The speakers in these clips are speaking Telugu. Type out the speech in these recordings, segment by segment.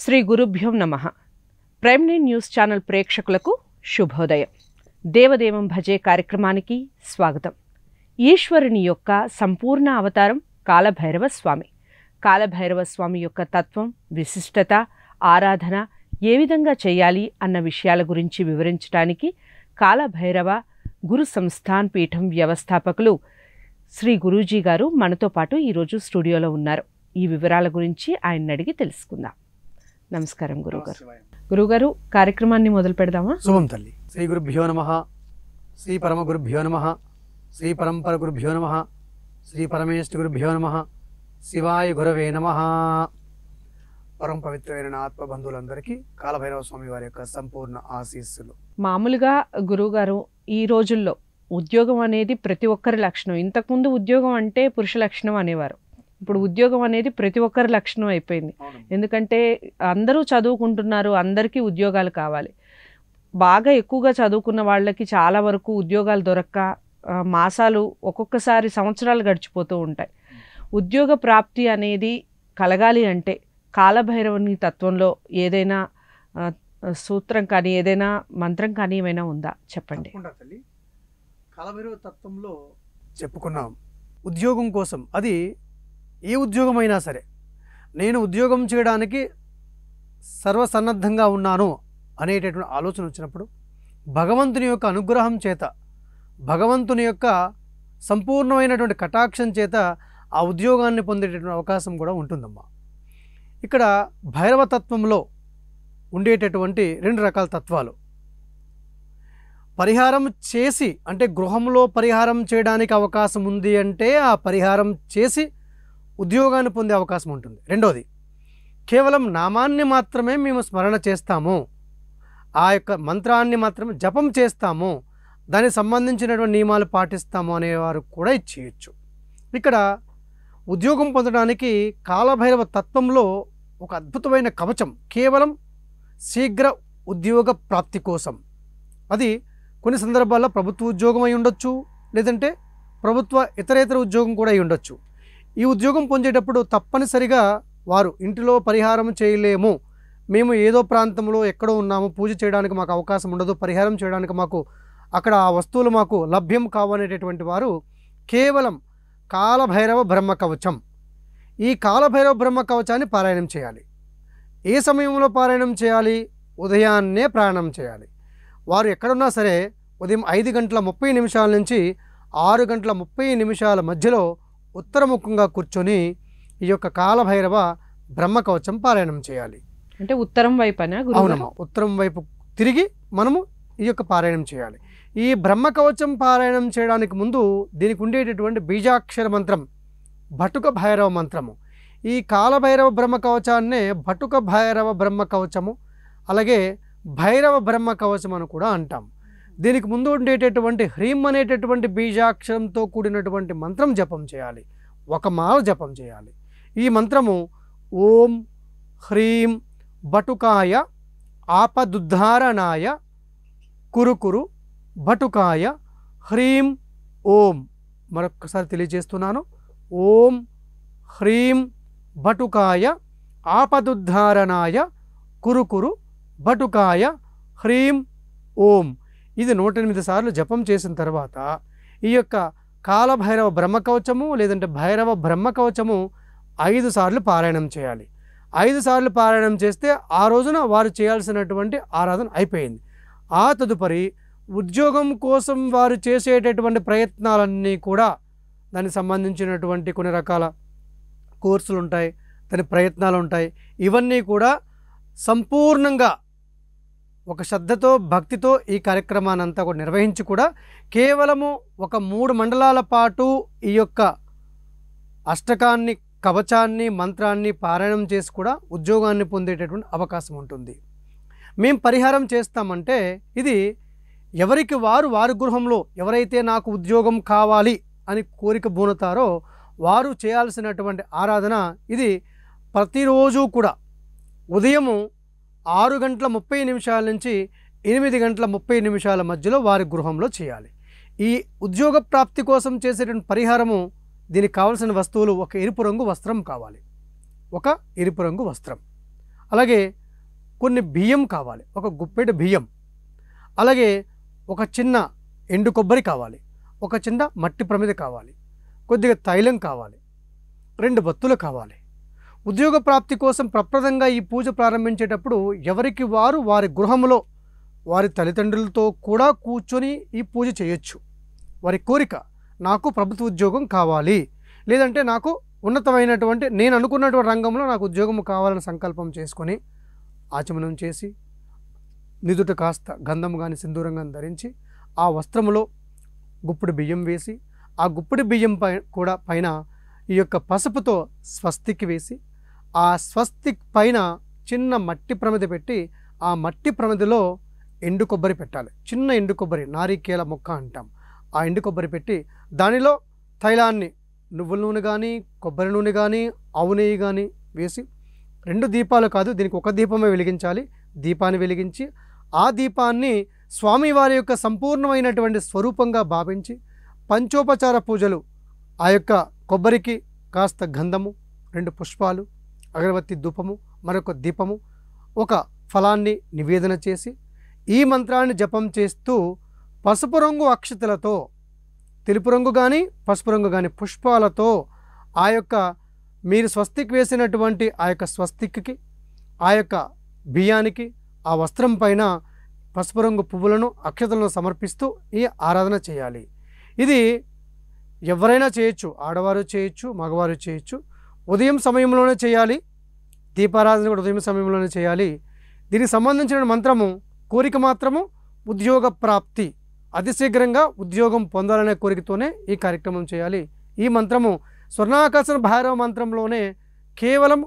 శ్రీ గురుభ్యం నమ ప్రైమ్ నైన్ న్యూస్ ఛానల్ ప్రేక్షకులకు శుభోదయం దేవదేవం భజే కార్యక్రమానికి స్వాగతం ఈశ్వరుని యొక్క సంపూర్ణ అవతారం కాలభైరవ స్వామి కాలభైరవ స్వామి యొక్క తత్వం విశిష్టత ఆరాధన ఏ విధంగా చేయాలి అన్న విషయాల గురించి వివరించడానికి కాలభైరవ గురు సంస్థాన్ పీఠం వ్యవస్థాపకులు శ్రీ గురూజీ గారు మనతో పాటు ఈరోజు స్టూడియోలో ఉన్నారు ఈ వివరాల గురించి ఆయన అడిగి తెలుసుకుందాం నమస్కారం గురుగారు గురుగారు కార్యక్రమాన్ని మొదలు పెడదామా శుభం తల్లి శ్రీ గురుభ్యో నమ శ్రీ పరమ గురుభ్యో నమ శ్రీ పరంపర గురుభ్యో నమ శ్రీ పరమేష్ గురుభ్యో నమ శివాయ గురవే నమ పరం పవిత్రమైన బంధువులందరికీ కాలభైరవ స్వామి వారి యొక్క సంపూర్ణ ఆశీస్సులు మామూలుగా గురువుగారు ఈ రోజుల్లో ఉద్యోగం అనేది ప్రతి ఒక్కరి లక్షణం ఇంతకుముందు ఉద్యోగం అంటే పురుష లక్షణం అనేవారు ఇప్పుడు ఉద్యోగం అనేది ప్రతి ఒక్కరి లక్షణం అయిపోయింది ఎందుకంటే అందరూ చదువుకుంటున్నారు అందరికీ ఉద్యోగాలు కావాలి బాగా ఎక్కువగా చదువుకున్న వాళ్ళకి చాలా వరకు ఉద్యోగాలు దొరక్క మాసాలు ఒక్కొక్కసారి సంవత్సరాలు గడిచిపోతూ ఉంటాయి ఉద్యోగ ప్రాప్తి అనేది కలగాలి అంటే కాలభైరవుని తత్వంలో ఏదైనా సూత్రం కానీ ఏదైనా మంత్రం కానీ ఏమైనా ఉందా చెప్పండి కాలభైరవ తత్వంలో చెప్పుకున్నాం ఉద్యోగం కోసం అది ఏ ఉద్యోగమైనా సరే నేను ఉద్యోగం చేయడానికి సర్వసన్నద్ధంగా ఉన్నాను అనేటటువంటి ఆలోచన వచ్చినప్పుడు భగవంతుని యొక్క అనుగ్రహం చేత భగవంతుని యొక్క సంపూర్ణమైనటువంటి కటాక్షం చేత ఆ ఉద్యోగాన్ని పొందేటటువంటి అవకాశం కూడా ఉంటుందమ్మా ఇక్కడ భైరవతత్వంలో ఉండేటటువంటి రెండు రకాల తత్వాలు పరిహారం చేసి అంటే గృహంలో పరిహారం చేయడానికి అవకాశం ఉంది అంటే ఆ పరిహారం చేసి ఉద్యోగాన్ని పొందే అవకాశం ఉంటుంది రెండోది కేవలం నామాన్ని మాత్రమే మేము స్మరణ చేస్తాము ఆ యొక్క మంత్రాన్ని మాత్రమే జపం చేస్తాము దానికి సంబంధించినటువంటి నియమాలు పాటిస్తాము అనేవారు కూడా ఇచ్చేయచ్చు ఇక్కడ ఉద్యోగం పొందడానికి కాలభైరవ తత్వంలో ఒక అద్భుతమైన కవచం కేవలం శీఘ్ర ఉద్యోగ ప్రాప్తి కోసం అది కొన్ని సందర్భాల్లో ప్రభుత్వ ఉద్యోగం అయి ఉండొచ్చు లేదంటే ప్రభుత్వ ఇతరేతర ఉద్యోగం కూడా అయి ఉండొచ్చు ఈ ఉద్యోగం పొందేటప్పుడు తప్పనిసరిగా వారు ఇంటిలో పరిహారం చేయలేము మేము ఏదో ప్రాంతంలో ఎక్కడో ఉన్నాము పూజ చేయడానికి మాకు అవకాశం ఉండదు పరిహారం చేయడానికి మాకు అక్కడ ఆ వస్తువులు మాకు లభ్యం కావనేటటువంటి వారు కేవలం కాలభైరవ బ్రహ్మ కవచం ఈ కాలభైరవ బ్రహ్మ కవచాన్ని పారాయణం చేయాలి ఏ సమయంలో పారాయణం చేయాలి ఉదయాన్నే ప్రయాణం చేయాలి వారు ఎక్కడున్నా సరే ఉదయం ఐదు గంటల ముప్పై నిమిషాల నుంచి ఆరు గంటల ముప్పై నిమిషాల మధ్యలో ఉత్తరముఖంగా కూర్చొని ఈ యొక్క కాలభైరవ బ్రహ్మకవచం పారాయణం చేయాలి అంటే ఉత్తరం వైపున అవునమ్మ ఉత్తరం వైపు తిరిగి మనము ఈ యొక్క పారాయణం చేయాలి ఈ బ్రహ్మకవచం పారాయణం చేయడానికి ముందు దీనికి ఉండేటటువంటి బీజాక్షర మంత్రం భటుక భైరవ మంత్రము ఈ కాలభైరవ బ్రహ్మ కవచాన్నే భటుక భైరవ బ్రహ్మ కవచము అలాగే భైరవ బ్రహ్మ కవచం అని కూడా అంటాం దీనికి ముందు ఉండేటటువంటి హ్రీం అనేటటువంటి బీజాక్షరంతో కూడినటువంటి మంత్రం జపం చేయాలి ఒక మాల జపం చేయాలి ఈ మంత్రము ఓం హ్రీం బటుకాయ ఆపదుద్ధారణాయ కురుకురు బటుకాయ హ్రీం ఓం మరొకసారి తెలియజేస్తున్నాను ఓం హ్రీం బటుకాయ ఆపదుద్ధారణాయ కురుకురు బటుకాయ హ్రీం ఓం ఇది నూట ఎనిమిది సార్లు జపం చేసిన తర్వాత ఈ యొక్క కాలభైరవ బ్రహ్మకవచము లేదంటే భైరవ బ్రహ్మకవచము ఐదు సార్లు పారాయణం చేయాలి ఐదు సార్లు పారాయణం చేస్తే ఆ రోజున వారు చేయాల్సినటువంటి ఆరాధన అయిపోయింది ఆ తదుపరి ఉద్యోగం కోసం వారు చేసేటటువంటి ప్రయత్నాలన్నీ కూడా దానికి సంబంధించినటువంటి కొన్ని రకాల కోర్సులు ఉంటాయి దాని ప్రయత్నాలు ఉంటాయి ఇవన్నీ కూడా సంపూర్ణంగా ఒక శ్రద్ధతో భక్తితో ఈ కార్యక్రమాన్ని అంతా కూడా నిర్వహించి కూడా కేవలము ఒక మూడు మండలాల పాటు ఈ యొక్క అష్టకాన్ని కవచాన్ని మంత్రాన్ని పారాయణం చేసి కూడా ఉద్యోగాన్ని పొందేటటువంటి అవకాశం ఉంటుంది మేము పరిహారం చేస్తామంటే ఇది ఎవరికి వారు వారి గృహంలో ఎవరైతే నాకు ఉద్యోగం కావాలి అని కోరిక బూనుతారో వారు చేయాల్సినటువంటి ఆరాధన ఇది ప్రతిరోజు కూడా ఉదయము ఆరు గంటల ముప్పై నిమిషాల నుంచి ఎనిమిది గంటల ముప్పై నిమిషాల మధ్యలో వారి గృహంలో చేయాలి ఈ ఉద్యోగ ప్రాప్తి కోసం చేసేటువంటి పరిహారము దీనికి కావలసిన వస్తువులు ఒక ఎరుపు రంగు వస్త్రం కావాలి ఒక ఎరుపు రంగు వస్త్రం అలాగే కొన్ని బియ్యం కావాలి ఒక గుప్పెడు బియ్యం అలాగే ఒక చిన్న ఎండు కొబ్బరి కావాలి ఒక చిన్న మట్టి ప్రమిద కావాలి కొద్దిగా తైలం కావాలి రెండు బత్తులు కావాలి ఉద్యోగ ప్రాప్తి కోసం ప్రప్రదంగా ఈ పూజ ప్రారంభించేటప్పుడు ఎవరికి వారు వారి గృహంలో వారి తల్లిదండ్రులతో కూడా కూర్చొని ఈ పూజ చేయొచ్చు వారి కోరిక నాకు ప్రభుత్వ ఉద్యోగం కావాలి లేదంటే నాకు ఉన్నతమైనటువంటి నేను అనుకున్నటువంటి రంగంలో నాకు ఉద్యోగం కావాలని సంకల్పం చేసుకొని ఆచమనం చేసి నిదుట కాస్త గంధం కానీ సింధూరం కానీ ధరించి ఆ వస్త్రములో గుప్పుడు బియ్యం వేసి ఆ గుప్పుడు బియ్యం పై కూడా పైన ఈ యొక్క పసుపుతో స్వస్తికి వేసి ఆ స్వస్తిక్ పైన చిన్న మట్టి ప్రమిది పెట్టి ఆ మట్టి ప్రమిదిలో ఎండు కొబ్బరి పెట్టాలి చిన్న ఎండు కొబ్బరి నారికేల మొక్క అంటాం ఆ ఎండు కొబ్బరి పెట్టి దానిలో తైలాన్ని నువ్వుల నూనె కానీ కొబ్బరి నూనె కానీ ఆవు నెయ్యి కానీ వేసి రెండు దీపాలు కాదు దీనికి ఒక దీపమే వెలిగించాలి దీపాన్ని వెలిగించి ఆ దీపాన్ని స్వామివారి యొక్క సంపూర్ణమైనటువంటి స్వరూపంగా భావించి పంచోపచార పూజలు ఆ యొక్క కొబ్బరికి కాస్త గంధము రెండు పుష్పాలు అగరబత్తి ధూపము మరొక దీపము ఒక ఫలాన్ని నివేదన చేసి ఈ మంత్రాన్ని జపం చేస్తూ పసుపు రంగు అక్షతలతో తెలుపు రంగు కానీ పసుపు రంగు కానీ పుష్పాలతో ఆ యొక్క మీరు స్వస్తిక్ వేసినటువంటి ఆ యొక్క స్వస్తిక్కి ఆ యొక్క బియ్యానికి ఆ వస్త్రం పైన పసుపు రంగు పువ్వులను అక్షతలను సమర్పిస్తూ ఈ ఆరాధన చేయాలి ఇది ఎవరైనా చేయొచ్చు ఆడవారు చేయొచ్చు మగవారు చేయొచ్చు ఉదయం సమయంలోనే చేయాలి దీపారాధన కూడా ఉదయం సమయంలోనే చేయాలి దీనికి సంబంధించిన మంత్రము కోరిక మాత్రము ఉద్యోగ ప్రాప్తి అతిశీఘ్రంగా ఉద్యోగం పొందాలనే కోరికతోనే ఈ కార్యక్రమం చేయాలి ఈ మంత్రము స్వర్ణాకర్షణ భైరవ మంత్రంలోనే కేవలం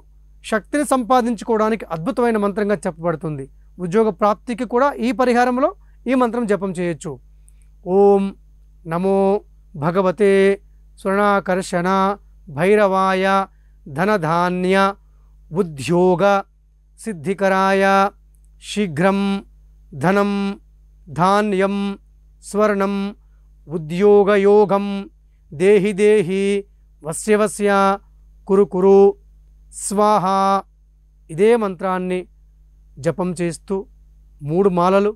శక్తిని సంపాదించుకోవడానికి అద్భుతమైన మంత్రంగా చెప్పబడుతుంది ఉద్యోగ ప్రాప్తికి కూడా ఈ పరిహారంలో ఈ మంత్రం జపం చేయొచ్చు ఓం నమో భగవతే స్వర్ణాకర్షణ భైరవాయ ధనధాన్య ఉద్యోగ సిద్ధికరాయ శీఘ్రం ధనం ధాన్యం స్వర్ణం ఉద్యోగయోగం దేహి దేహి వస్యవస్య కురు కురు స్వాహ ఇదే మంత్రాన్ని జపం చేస్తూ మూడు మాలలు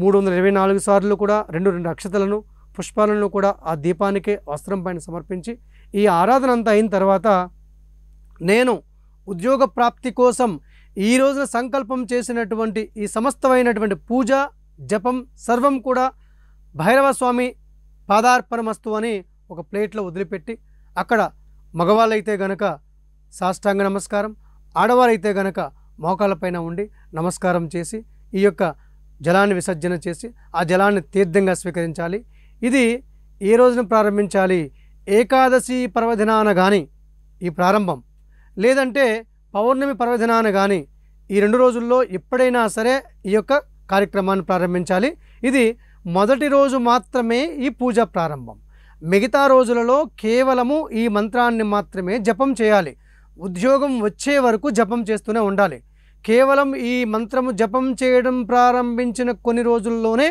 మూడు వందల ఇరవై నాలుగు సార్లు కూడా రెండు రెండు అక్షతలను పుష్పాలను కూడా ఆ దీపానికే వస్త్రం పైన సమర్పించి ఈ ఆరాధన అంతా అయిన తర్వాత నేను ఉద్యోగ ప్రాప్తి కోసం ఈ రోజున సంకల్పం చేసినటువంటి ఈ సమస్తమైనటువంటి పూజ జపం సర్వం కూడా భైరవ స్వామి పాదార్పణమస్తు అని ఒక ప్లేట్లో వదిలిపెట్టి అక్కడ మగవాళ్ళైతే గనక సాష్టాంగ నమస్కారం ఆడవారైతే గనక మోకాళ్ళపైన ఉండి నమస్కారం చేసి ఈ యొక్క జలాన్ని విసర్జన చేసి ఆ జలాన్ని తీర్థంగా స్వీకరించాలి ఇది ఏ రోజున ప్రారంభించాలి ఏకాదశి పర్వదినాన కానీ ఈ ప్రారంభం లేదంటే పౌర్ణమి పర్వదినాన కానీ ఈ రెండు రోజుల్లో ఎప్పుడైనా సరే ఈ యొక్క కార్యక్రమాన్ని ప్రారంభించాలి ఇది మొదటి రోజు మాత్రమే ఈ పూజ ప్రారంభం మిగతా రోజులలో కేవలము ఈ మంత్రాన్ని మాత్రమే జపం చేయాలి ఉద్యోగం వచ్చే వరకు జపం చేస్తూనే ఉండాలి కేవలం ఈ మంత్రము జపం చేయడం ప్రారంభించిన కొన్ని రోజుల్లోనే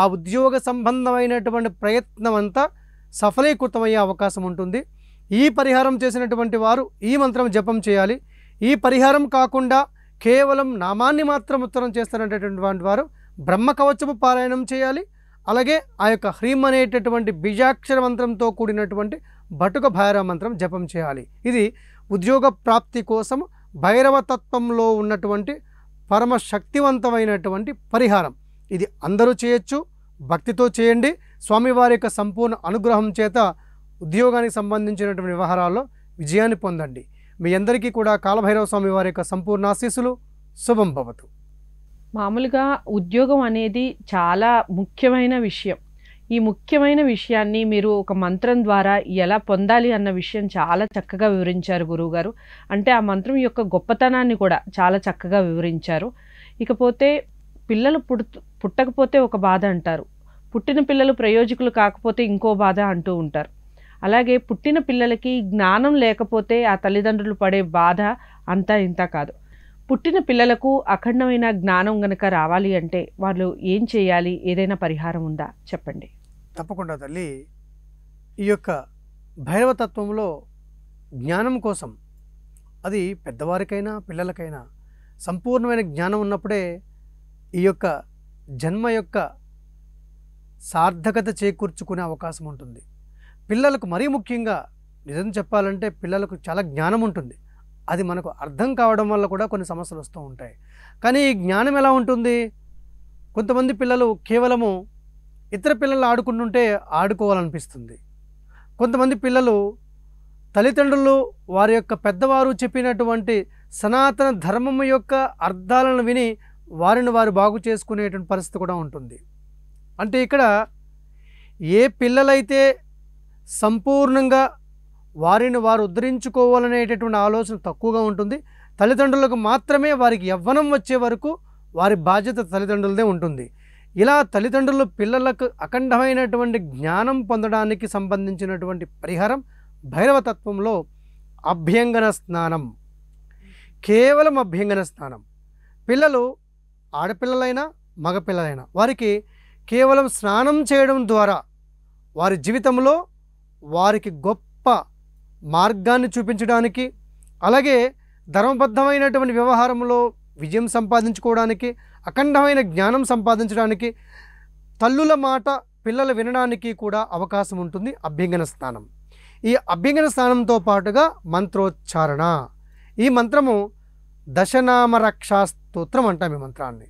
ఆ ఉద్యోగ సంబంధమైనటువంటి ప్రయత్నం అంతా సఫలీకృతమయ్యే అవకాశం ఉంటుంది ఈ పరిహారం చేసినటువంటి వారు ఈ మంత్రం జపం చేయాలి ఈ పరిహారం కాకుండా కేవలం నామాన్ని మాత్రం ఉత్తరం చేస్తున్నటువంటి వారు బ్రహ్మ కవచము పారాయణం చేయాలి అలాగే ఆ యొక్క హ్రీం అనేటటువంటి బీజాక్షర మంత్రంతో కూడినటువంటి బటుక భైరవ మంత్రం జపం చేయాలి ఇది ఉద్యోగ ప్రాప్తి కోసం భైరవ తత్వంలో ఉన్నటువంటి పరమ శక్తివంతమైనటువంటి పరిహారం ఇది అందరూ చేయొచ్చు భక్తితో చేయండి స్వామివారి యొక్క సంపూర్ణ అనుగ్రహం చేత ఉద్యోగానికి సంబంధించినటువంటి వ్యవహారాల్లో విజయాన్ని పొందండి మీ అందరికీ కూడా కాలభైరవ స్వామి వారి యొక్క సంపూర్ణ ఆశీస్సులు శుభం భవతు మామూలుగా ఉద్యోగం అనేది చాలా ముఖ్యమైన విషయం ఈ ముఖ్యమైన విషయాన్ని మీరు ఒక మంత్రం ద్వారా ఎలా పొందాలి అన్న విషయం చాలా చక్కగా వివరించారు గురువుగారు అంటే ఆ మంత్రం యొక్క గొప్పతనాన్ని కూడా చాలా చక్కగా వివరించారు ఇకపోతే పిల్లలు పుట్టు పుట్టకపోతే ఒక బాధ అంటారు పుట్టిన పిల్లలు ప్రయోజకులు కాకపోతే ఇంకో బాధ అంటూ ఉంటారు అలాగే పుట్టిన పిల్లలకి జ్ఞానం లేకపోతే ఆ తల్లిదండ్రులు పడే బాధ అంతా ఇంత కాదు పుట్టిన పిల్లలకు అఖండమైన జ్ఞానం గనక రావాలి అంటే వాళ్ళు ఏం చేయాలి ఏదైనా పరిహారం ఉందా చెప్పండి తప్పకుండా తల్లి ఈ యొక్క భైరవతత్వంలో జ్ఞానం కోసం అది పెద్దవారికైనా పిల్లలకైనా సంపూర్ణమైన జ్ఞానం ఉన్నప్పుడే ఈ యొక్క జన్మ యొక్క సార్థకత చేకూర్చుకునే అవకాశం ఉంటుంది పిల్లలకు మరీ ముఖ్యంగా నిజం చెప్పాలంటే పిల్లలకు చాలా జ్ఞానం ఉంటుంది అది మనకు అర్థం కావడం వల్ల కూడా కొన్ని సమస్యలు వస్తూ ఉంటాయి కానీ ఈ జ్ఞానం ఎలా ఉంటుంది కొంతమంది పిల్లలు కేవలము ఇతర పిల్లలు ఆడుకుంటుంటే ఆడుకోవాలనిపిస్తుంది కొంతమంది పిల్లలు తల్లిదండ్రులు వారి యొక్క పెద్దవారు చెప్పినటువంటి సనాతన ధర్మం యొక్క అర్థాలను విని వారిని వారు బాగు చేసుకునేటువంటి పరిస్థితి కూడా ఉంటుంది అంటే ఇక్కడ ఏ పిల్లలైతే సంపూర్ణంగా వారిని వారు ఉద్ధరించుకోవాలనేటటువంటి ఆలోచన తక్కువగా ఉంటుంది తల్లిదండ్రులకు మాత్రమే వారికి యవ్వనం వచ్చే వరకు వారి బాధ్యత తల్లిదండ్రులదే ఉంటుంది ఇలా తల్లిదండ్రులు పిల్లలకు అఖండమైనటువంటి జ్ఞానం పొందడానికి సంబంధించినటువంటి పరిహారం భైరవతత్వంలో అభ్యంగన స్నానం కేవలం అభ్యంగన స్నానం పిల్లలు ఆడపిల్లలైనా మగపిల్లలైనా వారికి కేవలం స్నానం చేయడం ద్వారా వారి జీవితంలో వారికి గొప్ప మార్గాన్ని చూపించడానికి అలాగే ధర్మబద్ధమైనటువంటి వ్యవహారంలో విజయం సంపాదించుకోవడానికి అఖండమైన జ్ఞానం సంపాదించడానికి తల్లుల మాట పిల్లలు వినడానికి కూడా అవకాశం ఉంటుంది అభ్యంగన స్నానం ఈ అభ్యంగన స్నానంతో పాటుగా మంత్రోచ్చారణ ఈ మంత్రము దశనామరక్షా స్తోత్రం అంటాం ఈ మంత్రాన్ని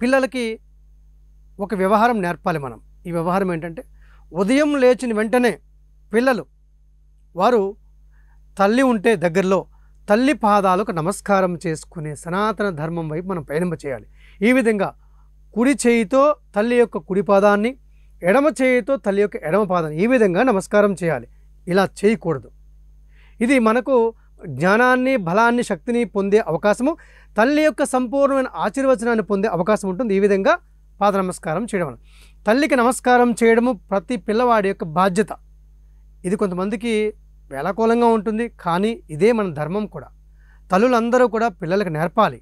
పిల్లలకి ఒక వ్యవహారం నేర్పాలి మనం ఈ వ్యవహారం ఏంటంటే ఉదయం లేచిన వెంటనే పిల్లలు వారు తల్లి ఉంటే దగ్గరలో తల్లి పాదాలకు నమస్కారం చేసుకునే సనాతన ధర్మం వైపు మనం పయనింప చేయాలి ఈ విధంగా కుడి చేయితో తల్లి యొక్క కుడి పాదాన్ని ఎడమ చేయితో తల్లి యొక్క ఎడమ పాదాన్ని ఈ విధంగా నమస్కారం చేయాలి ఇలా చేయకూడదు ఇది మనకు జ్ఞానాన్ని బలాన్ని శక్తిని పొందే అవకాశము తల్లి యొక్క సంపూర్ణమైన ఆశీర్వచనాన్ని పొందే అవకాశం ఉంటుంది ఈ విధంగా పాద నమస్కారం చేయడం తల్లికి నమస్కారం చేయడము ప్రతి పిల్లవాడి యొక్క బాధ్యత ఇది కొంతమందికి వేళాకోలంగా ఉంటుంది కానీ ఇదే మన ధర్మం కూడా తల్లులందరూ కూడా పిల్లలకు నేర్పాలి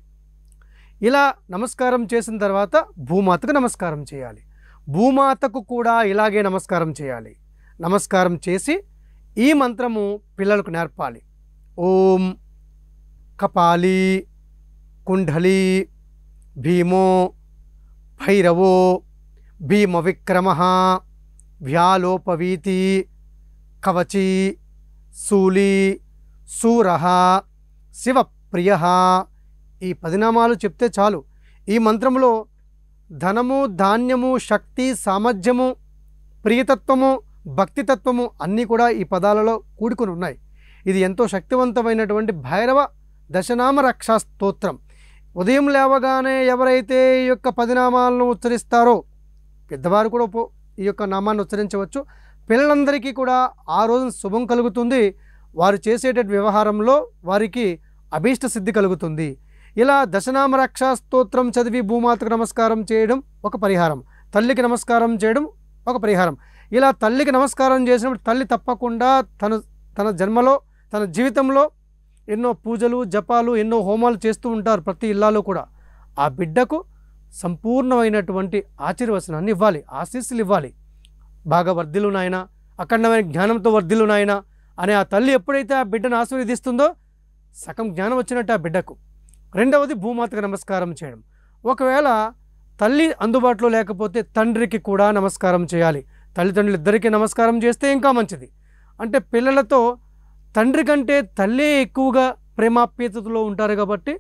ఇలా నమస్కారం చేసిన తర్వాత భూమాతకు నమస్కారం చేయాలి భూమాతకు కూడా ఇలాగే నమస్కారం చేయాలి నమస్కారం చేసి ఈ మంత్రము పిల్లలకు నేర్పాలి ఓం కపాలి కుండలి భీమో భైరవో భీమవిక్రమ వ్యాలోపవీతి కవచీ శూలి శూర శివప్రియ ఈ పదినామాలు చెప్తే చాలు ఈ మంత్రంలో ధనము ధాన్యము శక్తి సామర్థ్యము ప్రియతత్వము భక్తితత్వము అన్నీ కూడా ఈ పదాలలో కూడుకుని ఉన్నాయి ఇది ఎంతో శక్తివంతమైనటువంటి భైరవ దశనామ రక్షా స్తోత్రం ఉదయం లేవగానే ఎవరైతే ఈ యొక్క పదినామాలను ఉచ్చరిస్తారో పెద్దవారు కూడా ఈ యొక్క నామాన్ని ఉచ్చరించవచ్చు పిల్లలందరికీ కూడా ఆ రోజున శుభం కలుగుతుంది వారు చేసేటటువంటి వ్యవహారంలో వారికి అభీష్ట సిద్ధి కలుగుతుంది ఇలా దశనామ రక్ష స్తోత్రం చదివి భూమాతకు నమస్కారం చేయడం ఒక పరిహారం తల్లికి నమస్కారం చేయడం ఒక పరిహారం ఇలా తల్లికి నమస్కారం చేసినప్పుడు తల్లి తప్పకుండా తన తన జన్మలో తన జీవితంలో ఎన్నో పూజలు జపాలు ఎన్నో హోమాలు చేస్తూ ఉంటారు ప్రతి ఇల్లాలో కూడా ఆ బిడ్డకు సంపూర్ణమైనటువంటి ఆశీర్వచనాన్ని ఇవ్వాలి ఆశీస్సులు ఇవ్వాలి బాగా వర్ధిలు నాయన అఖండమైన జ్ఞానంతో వర్ధిలు నాయన అనే ఆ తల్లి ఎప్పుడైతే ఆ బిడ్డను ఆశీర్వదిస్తుందో సగం జ్ఞానం వచ్చినట్టు ఆ బిడ్డకు రెండవది భూమాతకు నమస్కారం చేయడం ఒకవేళ తల్లి అందుబాటులో లేకపోతే తండ్రికి కూడా నమస్కారం చేయాలి తల్లిదండ్రులు ఇద్దరికీ నమస్కారం చేస్తే ఇంకా మంచిది అంటే పిల్లలతో తండ్రి కంటే తల్లే ఎక్కువగా ప్రేమాప్యతలో ఉంటారు కాబట్టి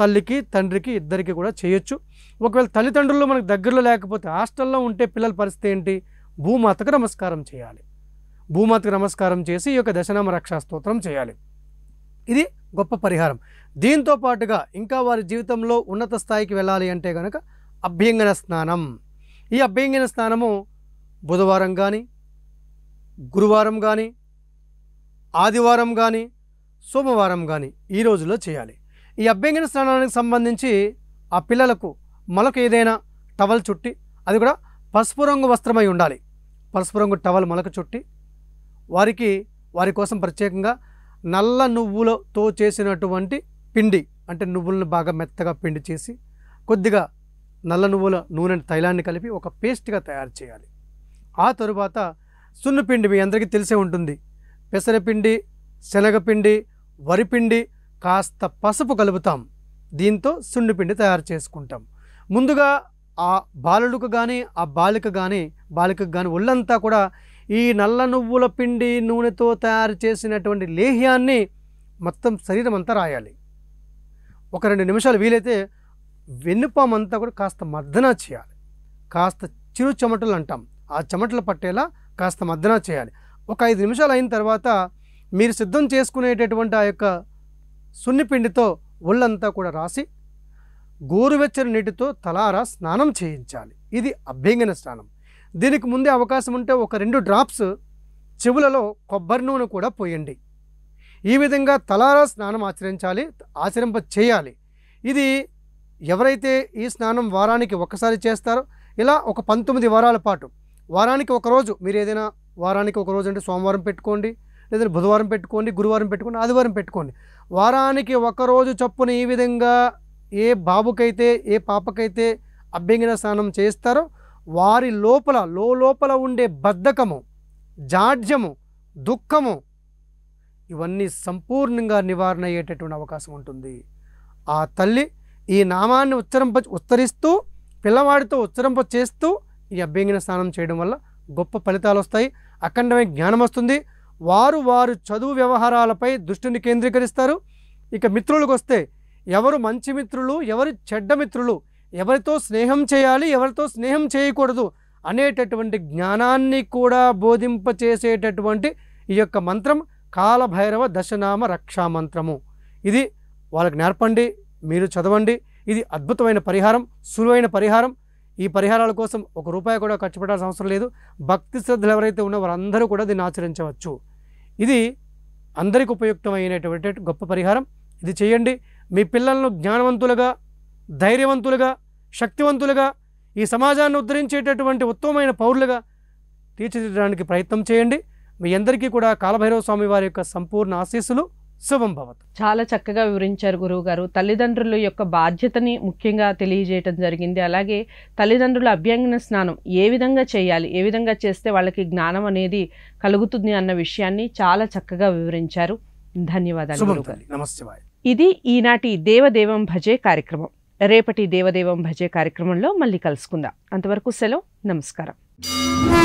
తల్లికి తండ్రికి ఇద్దరికి కూడా చేయొచ్చు ఒకవేళ తల్లిదండ్రులు మనకు దగ్గరలో లేకపోతే హాస్టల్లో ఉంటే పిల్లల పరిస్థితి ఏంటి భూమాతకు నమస్కారం చేయాలి భూమాతకు నమస్కారం చేసి ఈ యొక్క దశనామ రక్షా స్తోత్రం చేయాలి ఇది గొప్ప పరిహారం దీంతో పాటుగా ఇంకా వారి జీవితంలో ఉన్నత స్థాయికి వెళ్ళాలి అంటే కనుక అభ్యంగన స్నానం ఈ అభ్యంగన స్నానము బుధవారం కానీ గురువారం కానీ ఆదివారం కానీ సోమవారం కానీ ఈ రోజులో చేయాలి ఈ అభ్యంగన స్నానానికి సంబంధించి ఆ పిల్లలకు మొలక ఏదైనా టవల్ చుట్టి అది కూడా పసుపు రంగు వస్త్రమై ఉండాలి పసుపు రంగు టవల్ మొలక చుట్టి వారికి వారి కోసం ప్రత్యేకంగా నల్ల నువ్వులతో చేసినటువంటి పిండి అంటే నువ్వులను బాగా మెత్తగా పిండి చేసి కొద్దిగా నల్ల నువ్వుల నూనె తైలాన్ని కలిపి ఒక పేస్ట్గా తయారు చేయాలి ఆ తరువాత సున్నపిండి మీ అందరికీ తెలిసే ఉంటుంది పెసరపిండి శనగపిండి వరిపిండి కాస్త పసుపు కలుపుతాం దీంతో సుండిపిండి తయారు చేసుకుంటాం ముందుగా ఆ బాలుడుకు కానీ ఆ బాలిక కానీ బాలికకు కానీ ఒళ్ళంతా కూడా ఈ నల్ల నువ్వుల పిండి నూనెతో తయారు చేసినటువంటి లేహ్యాన్ని మొత్తం శరీరం అంతా రాయాలి ఒక రెండు నిమిషాలు వీలైతే అంతా కూడా కాస్త మర్దన చేయాలి కాస్త చిరు చెమటలు అంటాం ఆ చెమటలు పట్టేలా కాస్త మర్దన చేయాలి ఒక ఐదు నిమిషాలు అయిన తర్వాత మీరు సిద్ధం చేసుకునేటటువంటి ఆ యొక్క సున్నిపిండితో ఒళ్ళంతా కూడా రాసి గోరువెచ్చని నీటితో తలారా స్నానం చేయించాలి ఇది అభ్యంగన స్నానం దీనికి ముందే అవకాశం ఉంటే ఒక రెండు డ్రాప్స్ చెవులలో కొబ్బరి నూనె కూడా పోయండి ఈ విధంగా తలారా స్నానం ఆచరించాలి ఆచరింప చేయాలి ఇది ఎవరైతే ఈ స్నానం వారానికి ఒకసారి చేస్తారో ఇలా ఒక పంతొమ్మిది వారాల పాటు వారానికి ఒకరోజు మీరు ఏదైనా వారానికి ఒకరోజు అంటే సోమవారం పెట్టుకోండి లేదంటే బుధవారం పెట్టుకోండి గురువారం పెట్టుకోండి ఆదివారం పెట్టుకోండి వారానికి ఒకరోజు చొప్పున ఈ విధంగా ఏ బాబుకైతే ఏ పాపకైతే అభ్యంగన స్నానం చేస్తారో వారి లోపల లోపల ఉండే బద్ధకము జాడ్యము దుఃఖము ఇవన్నీ సంపూర్ణంగా నివారణ అయ్యేటటువంటి అవకాశం ఉంటుంది ఆ తల్లి ఈ నామాన్ని ఉచ్చరింప ఉత్తరిస్తూ పిల్లవాడితో ఉచ్చరింప చేస్తూ ఈ అభ్యంగిన స్నానం చేయడం వల్ల గొప్ప ఫలితాలు వస్తాయి అఖండమైన జ్ఞానం వస్తుంది వారు వారు చదువు వ్యవహారాలపై దృష్టిని కేంద్రీకరిస్తారు ఇక మిత్రులకు వస్తే ఎవరు మంచి మిత్రులు ఎవరు చెడ్డ మిత్రులు ఎవరితో స్నేహం చేయాలి ఎవరితో స్నేహం చేయకూడదు అనేటటువంటి జ్ఞానాన్ని కూడా బోధింపచేసేటటువంటి ఈ యొక్క మంత్రం కాలభైరవ దశనామ రక్షా మంత్రము ఇది వాళ్ళకి నేర్పండి మీరు చదవండి ఇది అద్భుతమైన పరిహారం సులువైన పరిహారం ఈ పరిహారాల కోసం ఒక రూపాయి కూడా ఖర్చు పెట్టాల్సిన అవసరం లేదు భక్తి శ్రద్ధలు ఎవరైతే ఉన్నో వారందరూ కూడా దీన్ని ఆచరించవచ్చు ఇది అందరికి ఉపయుక్తమైనటువంటి గొప్ప పరిహారం ఇది చేయండి మీ పిల్లలను జ్ఞానవంతులుగా ధైర్యవంతులుగా శక్తివంతులుగా ఈ సమాజాన్ని ఉద్ధరించేటటువంటి ఉత్తమమైన పౌరులుగా తీర్చిదిద్దడానికి ప్రయత్నం చేయండి మీ అందరికీ కూడా కాలభైరవ స్వామి వారి యొక్క సంపూర్ణ ఆశీస్సులు శుభం భవతు చాలా చక్కగా వివరించారు గురువు గారు తల్లిదండ్రుల యొక్క బాధ్యతని ముఖ్యంగా తెలియజేయటం జరిగింది అలాగే తల్లిదండ్రుల అభ్యంగన స్నానం ఏ విధంగా చేయాలి ఏ విధంగా చేస్తే వాళ్ళకి జ్ఞానం అనేది కలుగుతుంది అన్న విషయాన్ని చాలా చక్కగా వివరించారు ధన్యవాదాలు నమస్తే ఇది ఈనాటి దేవదేవం భజే కార్యక్రమం రేపటి దేవదేవం భజే కార్యక్రమంలో మళ్ళీ కలుసుకుందాం అంతవరకు సెలవు నమస్కారం